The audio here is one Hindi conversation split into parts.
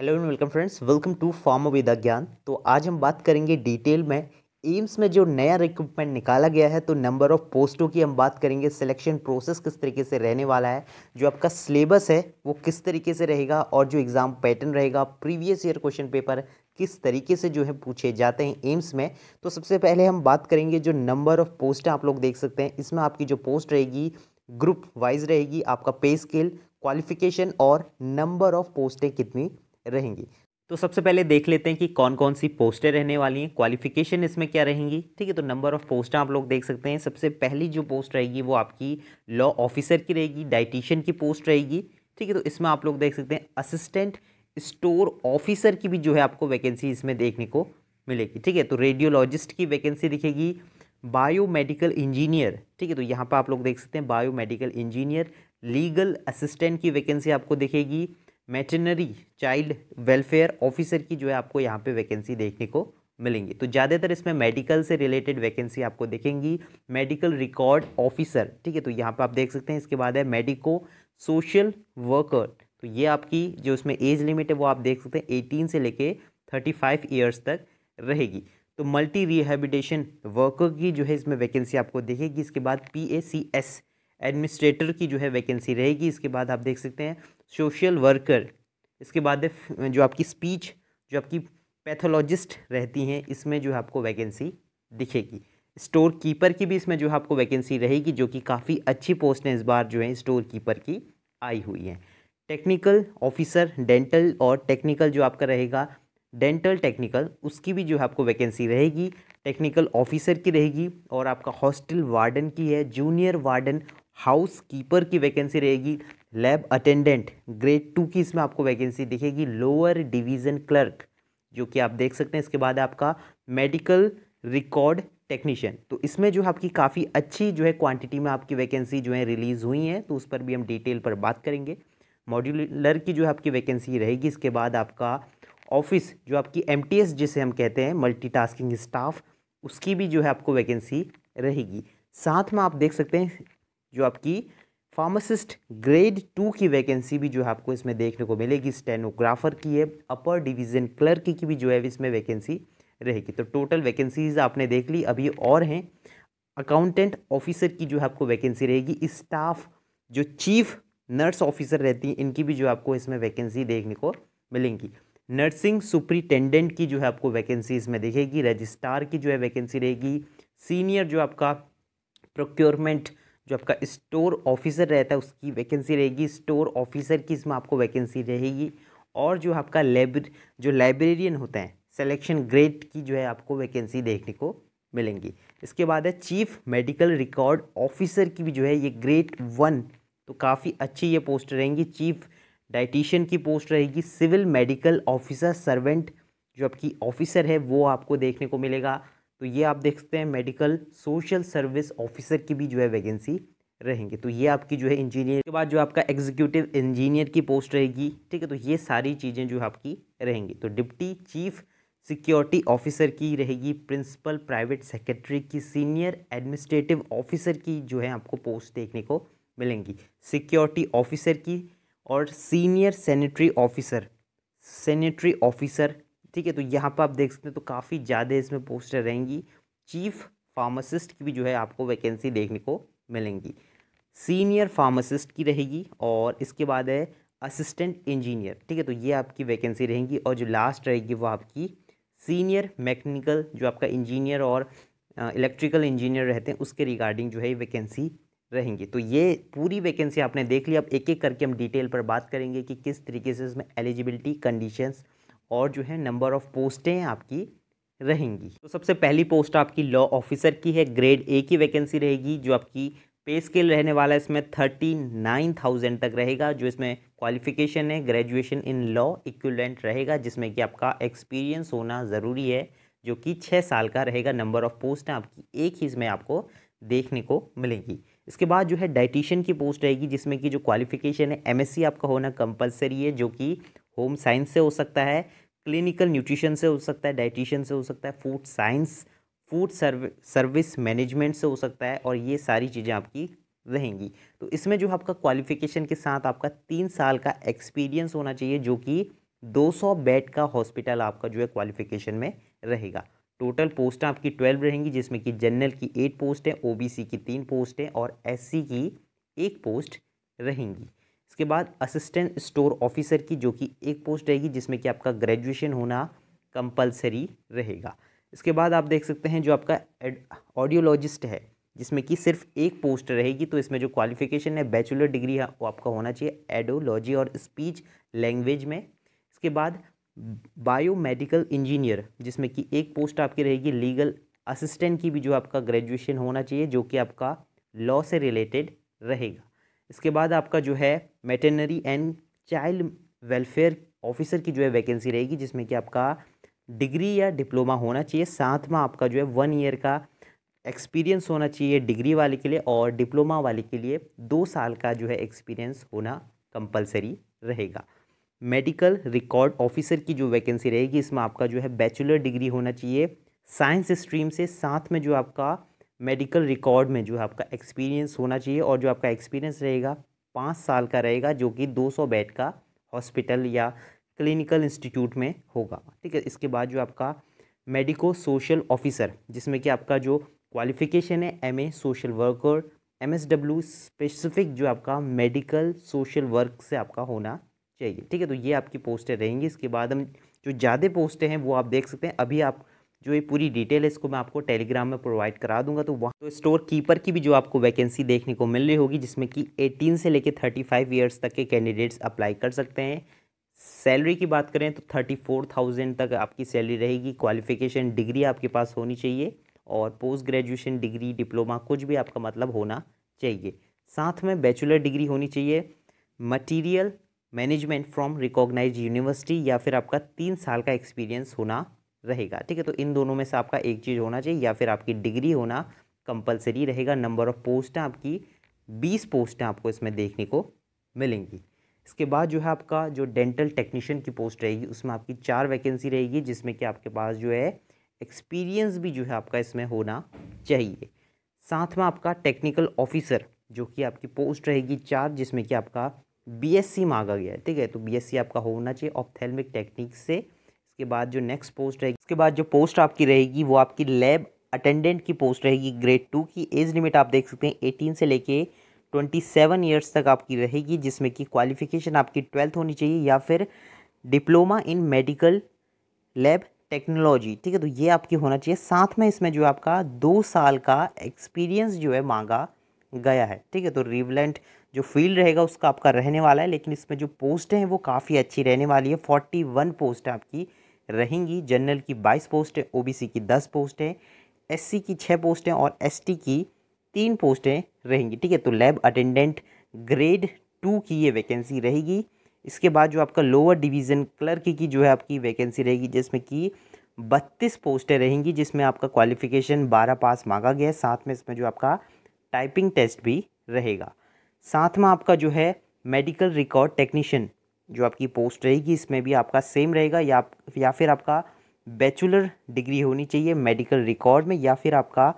hello and welcome friends welcome to Pharmo with Agyan तो आज हम बात करेंगे डिटेल में एम्स में जो नया रिक्रूटमेंट निकाला गया है तो नंबर ऑफ़ पोस्टों की हम बात करेंगे सिलेक्शन प्रोसेस किस तरीके से रहने वाला है जो आपका सिलेबस है वो किस तरीके से रहेगा और जो एग्ज़ाम पैटर्न रहेगा प्रीवियस ईयर क्वेश्चन पेपर किस तरीके से जो है पूछे जाते हैं एम्स में तो सबसे पहले हम बात करेंगे जो नंबर ऑफ़ पोस्टें आप लोग देख सकते हैं इसमें आपकी जो पोस्ट रहेगी ग्रुप वाइज रहेगी आपका पे स्केल क्वालिफिकेशन और नंबर ऑफ़ पोस्टें कितनी रहेंगी तो सबसे पहले देख लेते हैं कि कौन कौन सी पोस्टें रहने वाली हैं क्वालिफिकेशन इसमें क्या रहेंगी ठीक है तो नंबर ऑफ़ पोस्टें आप लोग देख सकते हैं सबसे पहली जो पोस्ट रहेगी वो आपकी लॉ ऑफिसर की रहेगी डाइटिशियन की पोस्ट रहेगी ठीक है तो इसमें आप लोग देख सकते हैं असिस्टेंट स्टोर ऑफिसर की भी जो है आपको वैकेंसी इसमें देखने को मिलेगी ठीक है तो रेडियोलॉजिस्ट की वैकेंसी दिखेगी बायोमेडिकल इंजीनियर ठीक है तो यहाँ पर आप लोग देख सकते हैं बायोमेडिकल इंजीनियर लीगल असिस्टेंट की वैकेंसी आपको दिखेगी वेटनरी चाइल्ड वेलफेयर ऑफिसर की जो है आपको यहाँ पे वैकेंसी देखने को मिलेंगी तो ज़्यादातर इसमें मेडिकल से रिलेटेड वैकेंसी आपको देखेंगी मेडिकल रिकॉर्ड ऑफिसर ठीक है तो यहाँ पे आप देख सकते हैं इसके बाद है मेडिको सोशल वर्कर तो ये आपकी जो इसमें एज लिमिट है वो आप देख सकते हैं एटीन से लेके थर्टी फाइव ईयर्स तक रहेगी तो मल्टी रिहेबिटेशन वर्कर की जो है इसमें वैकेंसी आपको देखेगी इसके बाद पी एडमिनिस्ट्रेटर की जो है वैकेंसी रहेगी इसके बाद आप देख सकते हैं सोशल वर्कर इसके बाद जो आपकी स्पीच जो आपकी पैथोलॉजिस्ट रहती हैं इसमें जो है आपको वैकेंसी दिखेगी स्टोर कीपर की भी इसमें जो है आपको वैकेंसी रहेगी जो कि काफ़ी अच्छी पोस्टें इस बार जो है स्टोर कीपर की आई हुई हैं टेक्निकल ऑफिसर डेंटल और टेक्निकल जो आपका रहेगा डेंटल टेक्निकल उसकी भी जो है आपको वैकेंसी रहेगी टेक्निकल ऑफिसर की रहेगी और आपका हॉस्टल वार्डन की है जूनियर वार्डन हाउस कीपर की वैकेंसी रहेगी लैब अटेंडेंट ग्रेड टू की इसमें आपको वैकेंसी दिखेगी लोअर डिवीज़न क्लर्क जो कि आप देख सकते हैं इसके बाद आपका मेडिकल रिकॉर्ड टेक्नीशियन तो इसमें जो आपकी काफ़ी अच्छी जो है क्वांटिटी में आपकी वैकेंसी जो है रिलीज़ हुई हैं तो उस पर भी हम डिटेल पर बात करेंगे मॉड्यूलर की जो है आपकी वैकेंसी रहेगी इसके बाद आपका ऑफिस जो आपकी एम जिसे हम कहते हैं मल्टीटास्किंग स्टाफ उसकी भी जो है आपको वैकेंसी रहेगी साथ में आप देख सकते हैं जो आपकी फार्मासिस्ट ग्रेड टू की वैकेंसी भी जो है आपको इसमें देखने को मिलेगी स्टेनोग्राफर की है अपर डिवीजन क्लर्क की, भी जो है इसमें वैकेंसी रहेगी तो टोटल वैकेंसीज आपने देख ली अभी और हैं अकाउंटेंट ऑफिसर की जो है आपको वैकेंसी रहेगी स्टाफ जो चीफ नर्स ऑफिसर रहती हैं इनकी भी जो आपको इसमें वैकेंसी देखने को मिलेंगी नर्सिंग सुप्रिटेंडेंट की जो है आपको वैकेंसी इसमें देखेगी रजिस्ट्रार की जो है वैकेंसी रहेगी सीनियर जो आपका प्रोक्योरमेंट जो आपका स्टोर ऑफिसर रहता है उसकी वैकेंसी रहेगी स्टोर ऑफिसर की इसमें आपको वैकेंसी रहेगी और जो आपका लाइब्र जो लाइब्रेरियन होता है सेलेक्शन ग्रेड की जो है आपको वैकेंसी देखने को मिलेंगी इसके बाद है चीफ मेडिकल रिकॉर्ड ऑफिसर की भी जो है ये ग्रेड वन तो काफ़ी अच्छी ये पोस्ट रहेंगी चीफ डाइटिशियन की पोस्ट रहेगी सिविल मेडिकल ऑफिसर सर्वेंट जो आपकी ऑफिसर है वो आपको देखने को मिलेगा तो ये आप देख सकते हैं मेडिकल सोशल सर्विस ऑफिसर की भी जो है वैकेंसी रहेंगे तो ये आपकी जो है इंजीनियर के बाद जो आपका एग्जीक्यूटिव इंजीनियर की पोस्ट रहेगी ठीक है तो ये सारी चीज़ें जो आपकी रहेंगी तो डिप्टी चीफ सिक्योरिटी ऑफिसर की रहेगी प्रिंसिपल प्राइवेट सेक्रेटरी की सीनियर एडमिनिस्ट्रेटिव ऑफिसर की जो है आपको पोस्ट देखने को मिलेंगी सिक्योरिटी ऑफिसर की और senior sanitary officer sanitary officer ठीक है तो यहाँ पर आप देख सकते हैं तो काफ़ी ज़्यादा इसमें पोस्टर रहेंगी चीफ फार्मासिस्ट की भी जो है आपको वैकेंसी देखने को मिलेंगी सीनियर फार्मासिस्ट की रहेगी और इसके बाद है असिस्टेंट इंजीनियर ठीक है तो ये आपकी वैकेंसी रहेंगी और जो लास्ट रहेगी वो आपकी सीनियर मैकेनिकल जो आपका इंजीनियर और इलेक्ट्रिकल इंजीनियर रहते हैं उसके रिगार्डिंग जो है वैकेंसी रहेंगी तो ये पूरी वैकेंसी आपने देख ली अब एक एक करके हम डिटेल पर बात करेंगे कि किस तरीके से इसमें एलिजिबिलिटी कंडीशंस और जो है नंबर ऑफ़ पोस्टें आपकी रहेंगी तो सबसे पहली पोस्ट आपकी लॉ ऑफिसर की है ग्रेड ए की वैकेंसी रहेगी जो आपकी पे स्केल रहने वाला है इसमें थर्टी नाइन थाउजेंड तक रहेगा जो इसमें क्वालिफिकेशन है ग्रेजुएशन इन लॉ इक्वलेंट रहेगा जिसमें कि आपका एक्सपीरियंस होना ज़रूरी है जो कि छः साल का रहेगा नंबर ऑफ़ पोस्टें आपकी एक ही इसमें आपको देखने को मिलेंगी इसके बाद जो है डाइटिशियन की पोस्ट रहेगी जिसमें कि जो क्वालिफिकेशन है एमएससी आपका होना कंपलसरी है जो कि होम साइंस से हो सकता है क्लिनिकल न्यूट्रिशन से हो सकता है डाइटिशियन से हो सकता है food science food service management से हो सकता है और ये सारी चीज़ें आपकी रहेंगी तो इसमें जो आपका क्वालिफिकेशन के साथ आपका तीन साल का एक्सपीरियंस होना चाहिए जो कि 200 बेड का हॉस्पिटल आपका जो है क्वालिफिकेशन में रहेगा टोटल पोस्ट आपकी ट्वेल्व रहेंगी जिसमें कि जनरल की एट पोस्ट है ओबीसी की तीन पोस्ट है और एससी की एक पोस्ट रहेंगी उसके बाद असिस्टेंट स्टोर ऑफिसर की जो कि एक पोस्ट रहेगी जिसमें कि आपका ग्रेजुएशन होना कंपलसरी रहेगा इसके बाद आप देख सकते हैं जो आपका ऑडियोलॉजिस्ट है जिसमें कि सिर्फ एक पोस्ट रहेगी तो इसमें जो क्वालिफिकेशन है बैचुलर डिग्री है वो आपका होना चाहिए एडोलॉजी और स्पीच लैंग्वेज में इसके बाद बायोमेडिकल इंजीनियर जिसमें कि एक पोस्ट आपकी रहेगी लीगल असिस्टेंट की भी जो आपका ग्रेजुएशन होना चाहिए जो कि आपका लॉ से रिलेटेड रहेगा इसके बाद आपका जो है veterinary and child welfare officer की जो है वैकेंसी रहेगी जिसमें कि आपका डिग्री या डिप्लोमा होना चाहिए साथ में आपका जो है वन ईयर का एक्सपीरियंस होना चाहिए डिग्री वाले के लिए और डिप्लोमा वाले के लिए दो साल का जो है एक्सपीरियंस होना कंपलसरी रहेगा मेडिकल रिकॉर्ड ऑफिसर की जो वैकेंसी रहेगी इसमें आपका जो है बैचलर डिग्री होना चाहिए साइंस स्ट्रीम से साथ में जो आपका मेडिकल रिकॉर्ड में जो है आपका एक्सपीरियंस होना चाहिए और जो आपका एक्सपीरियंस रहेगा पाँच साल का रहेगा जो कि 200 बेड का हॉस्पिटल या क्लिनिकल इंस्टीट्यूट में होगा ठीक है इसके बाद जो आपका मेडिको सोशल ऑफिसर जिसमें कि आपका जो क्वालिफिकेशन है M social worker M specific जो आपका मेडिकल सोशल वर्क से आपका होना चाहिए ठीक है तो ये आपकी पोस्टें रहेंगी इसके बाद हम जो ज़्यादा पोस्टें हैं वो आप देख सकते हैं अभी आप जो ये पूरी डिटेल है इसको मैं आपको टेलीग्राम में प्रोवाइड करा दूंगा तो वहाँ तो स्टोर कीपर की भी जो आपको वैकेंसी देखने को मिल रही होगी जिसमें कि 18 से लेकर 35 इयर्स तक के कैंडिडेट्स अप्लाई कर सकते हैं सैलरी की बात करें तो 34,000 तक आपकी सैलरी रहेगी क्वालिफिकेशन डिग्री आपके पास होनी चाहिए और पोस्ट ग्रेजुएशन डिग्री डिप्लोमा कुछ भी आपका मतलब होना चाहिए साथ में बैचुलर डिग्री होनी चाहिए material management from recognise university या फिर आपका तीन साल का एक्सपीरियंस होना रहेगा ठीक है तो इन दोनों में से आपका एक चीज़ होना चाहिए या फिर आपकी डिग्री होना कंपलसरी रहेगा नंबर ऑफ पोस्टें आपकी बीस पोस्टें आपको इसमें देखने को मिलेंगी इसके बाद जो है आपका जो डेंटल टेक्नीशियन की पोस्ट रहेगी उसमें आपकी चार वैकेंसी रहेगी जिसमें कि आपके पास जो है एक्सपीरियंस भी जो है आपका इसमें होना चाहिए साथ में आपका टेक्निकल ऑफिसर जो कि आपकी पोस्ट रहेगी चार जिसमें कि आपका बीएससी मांगा गया है ठीक है तो बीएससी आपका होना चाहिए ऑप्थेलमिक टेक्निक से उसके बाद जो नेक्स्ट पोस्ट रहेगी उसके बाद जो पोस्ट आपकी रहेगी वो आपकी लैब अटेंडेंट की पोस्ट रहेगी ग्रेड टू की एज लिमिट आप देख सकते हैं एटीन से लेके ट्वेंटी सेवन ईयर्स तक आपकी रहेगी जिसमें कि क्वालिफिकेशन आपकी ट्वेल्थ होनी चाहिए या फिर diploma in medical lab technology ठीक है तो ये आपकी होना चाहिए साथ में इसमें जो आपका दो साल का एक्सपीरियंस जो है मांगा गया है ठीक है तो रिवलेंट जो फील्ड रहेगा उसका आपका रहने वाला है लेकिन इसमें जो पोस्ट हैं वो काफ़ी अच्छी रहने वाली है फोर्टी वन पोस्ट है आपकी रहेंगी जनरल की बाईस पोस्ट है ओ की दस पोस्ट है एस की छः पोस्टें और एस की तीन पोस्टें रहेंगी ठीक है तो लैब अटेंडेंट ग्रेड टू की ये वैकेंसी रहेगी इसके बाद जो आपका लोअर डिवीज़न क्लर्क की जो है आपकी वैकेंसी रहेगी जिसमें कि बत्तीस पोस्टें रहेंगी जिसमें आपका क्वालिफिकेशन बारह पास मांगा गया है साथ में इसमें जो आपका टाइपिंग टेस्ट भी रहेगा साथ में आपका जो है मेडिकल रिकॉर्ड टेक्नीशियन जो आपकी पोस्ट रहेगी इसमें भी आपका सेम रहेगा या या फिर आपका बैचलर डिग्री होनी चाहिए मेडिकल रिकॉर्ड में या फिर आपका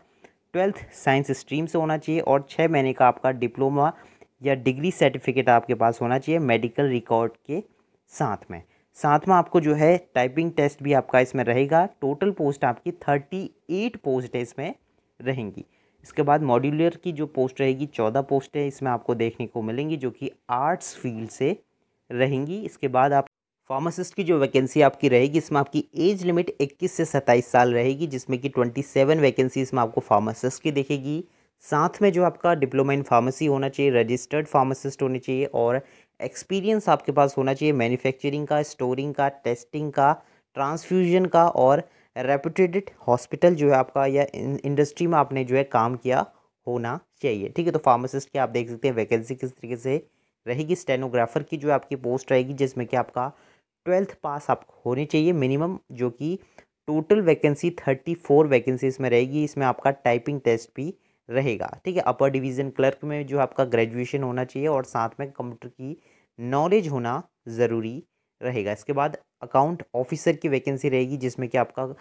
ट्वेल्थ साइंस स्ट्रीम से होना चाहिए और छः महीने का आपका डिप्लोमा या डिग्री सर्टिफिकेट आपके पास होना चाहिए मेडिकल रिकॉर्ड के साथ में साथ में आपको जो है टाइपिंग टेस्ट भी आपका इसमें रहेगा टोटल पोस्ट आपकी थर्टी एट पोस्ट है इसमें रहेंगी इसके बाद मॉड्यूलर की जो पोस्ट रहेगी चौदह पोस्ट है इसमें आपको देखने को मिलेंगी जो कि आर्ट्स फील्ड से रहेंगी इसके बाद आप फार्मासिस्ट की जो वैकेंसी आपकी रहेगी इसमें आपकी एज लिमिट 21 से 27 साल रहेगी जिसमें कि 27 वैकेंसी इसमें आपको फार्मासिस्ट की देखेगी साथ में जो आपका डिप्लोमा इन फार्मेसी होना चाहिए रजिस्टर्ड फार्मासिस्ट होने चाहिए और एक्सपीरियंस आपके पास होना चाहिए मैन्युफैक्चरिंग का स्टोरिंग का टेस्टिंग का ट्रांसफ्यूजन का और रेपूटेडेड हॉस्पिटल जो है आपका या इंडस्ट्री में आपने जो है काम किया होना चाहिए ठीक है तो फार्मासिस्ट की आप देख सकते हैं वैकेंसी किस तरीके से रहेगी स्टेनोग्राफर की जो आपकी पोस्ट रहेगी जिसमें कि आपका ट्वेल्थ पास आप होने चाहिए मिनिमम जो कि total vacancy thirty four vacancies में रहेगी इसमें आपका टाइपिंग टेस्ट भी रहेगा ठीक है अपर डिवीज़न क्लर्क में जो आपका ग्रेजुएशन होना चाहिए और साथ में कंप्यूटर की नॉलेज होना ज़रूरी रहेगा इसके बाद अकाउंट ऑफिसर की वैकेंसी रहेगी जिसमें कि आपका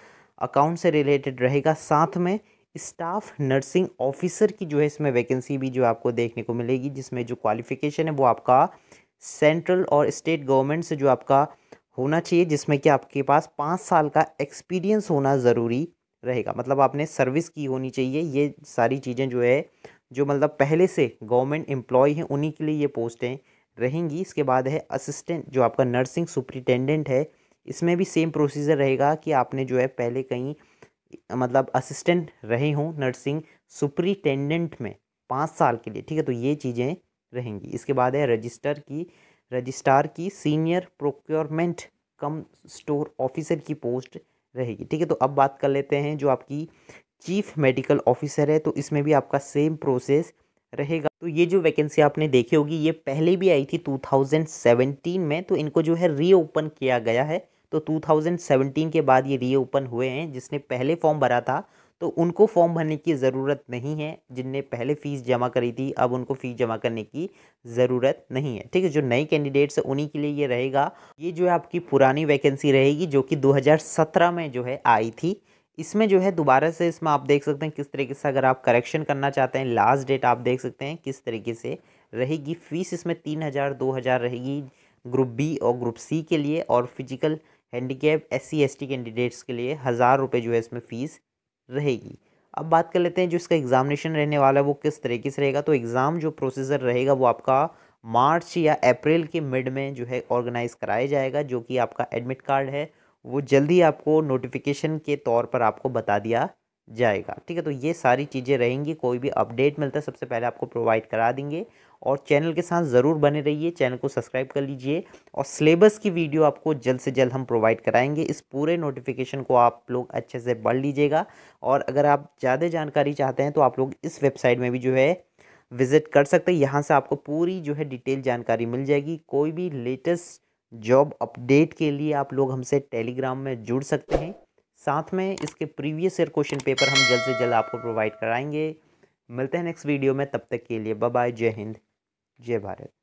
अकाउंट से रिलेटेड रहेगा साथ में स्टाफ नर्सिंग ऑफिसर की जो है इसमें वैकेंसी भी जो आपको देखने को मिलेगी जिसमें जो क्वालिफिकेशन है वो आपका सेंट्रल और स्टेट गवर्नमेंट से जो आपका होना चाहिए जिसमें कि आपके पास पाँच साल का एक्सपीरियंस होना ज़रूरी रहेगा मतलब आपने सर्विस की होनी चाहिए ये सारी चीज़ें जो है जो मतलब पहले से गवर्नमेंट एम्प्लॉय हैं उन्हीं के लिए ये पोस्टें रहेंगी इसके बाद है असिस्टेंट जो आपका नर्सिंग सुप्रिटेंडेंट है इसमें भी सेम प्रोसीजर रहेगा कि आपने जो है पहले कहीं मतलब असिस्टेंट रहे हों नर्सिंग सुपरिटेंडेंट में पाँच साल के लिए ठीक है तो ये चीज़ें रहेंगी इसके बाद है रजिस्टर की रजिस्ट्रार की senior procurement cum store officer की पोस्ट रहेगी ठीक है तो अब बात कर लेते हैं जो आपकी चीफ मेडिकल ऑफिसर है तो इसमें भी आपका सेम प्रोसेस रहेगा तो ये जो वैकेंसी आपने देखी होगी ये पहले भी आई थी 2017 में तो इनको जो है रीओपन किया गया है तो 2017 के बाद ये रीओपन हुए हैं जिसने पहले फॉर्म भरा था तो उनको फॉर्म भरने की ज़रूरत नहीं है जिनने पहले फ़ीस जमा करी थी अब उनको फ़ीस जमा करने की ज़रूरत नहीं है ठीक है जो नए कैंडिडेट्स हैं उन्हीं के लिए ये रहेगा ये जो है आपकी पुरानी वैकेंसी रहेगी जो कि 2017 में जो है आई थी इसमें जो है दोबारा से इसमें आप देख सकते हैं किस तरीके से अगर आप करेक्शन करना चाहते हैं लास्ट डेट आप देख सकते हैं किस तरीके से रहेगी फ़ीस इसमें तीन हज़ार दो हज़ार रहेगी ग्रुप बी और ग्रुप सी के लिए और physical handicap S C S T candidates के लिए हज़ार रुपये जो है इसमें फ़ीस रहेगी अब बात कर लेते हैं जो इसका एग्जामिनेशन रहने वाला है वो किस तरीके से रहेगा तो एग्ज़ाम जो प्रोसीजर रहेगा वो आपका मार्च या अप्रैल के मिड में जो है ऑर्गेनाइज़ कराया जाएगा जो कि आपका एडमिट कार्ड है वो जल्दी आपको नोटिफिकेशन के तौर पर आपको बता दिया जाएगा ठीक है तो ये सारी चीज़ें रहेंगी कोई भी अपडेट मिलता है सबसे पहले आपको प्रोवाइड करा देंगे और चैनल के साथ ज़रूर बने रहिए चैनल को सब्सक्राइब कर लीजिए और सिलेबस की वीडियो आपको जल्द से जल्द हम प्रोवाइड कराएंगे इस पूरे नोटिफिकेशन को आप लोग अच्छे से पढ़ लीजिएगा और अगर आप ज़्यादा जानकारी चाहते हैं तो आप लोग इस वेबसाइट में भी जो है विज़िट कर सकते हैं यहाँ से आपको पूरी जो है डिटेल जानकारी मिल जाएगी कोई भी लेटेस्ट जॉब अपडेट के लिए आप लोग हमसे टेलीग्राम में जुड़ सकते हैं साथ में इसके प्रीवियस ईयर क्वेश्चन पेपर हम जल्द से जल्द आपको प्रोवाइड कराएंगे मिलते हैं नेक्स्ट वीडियो में तब तक के लिए बाय जय हिंद जय भारत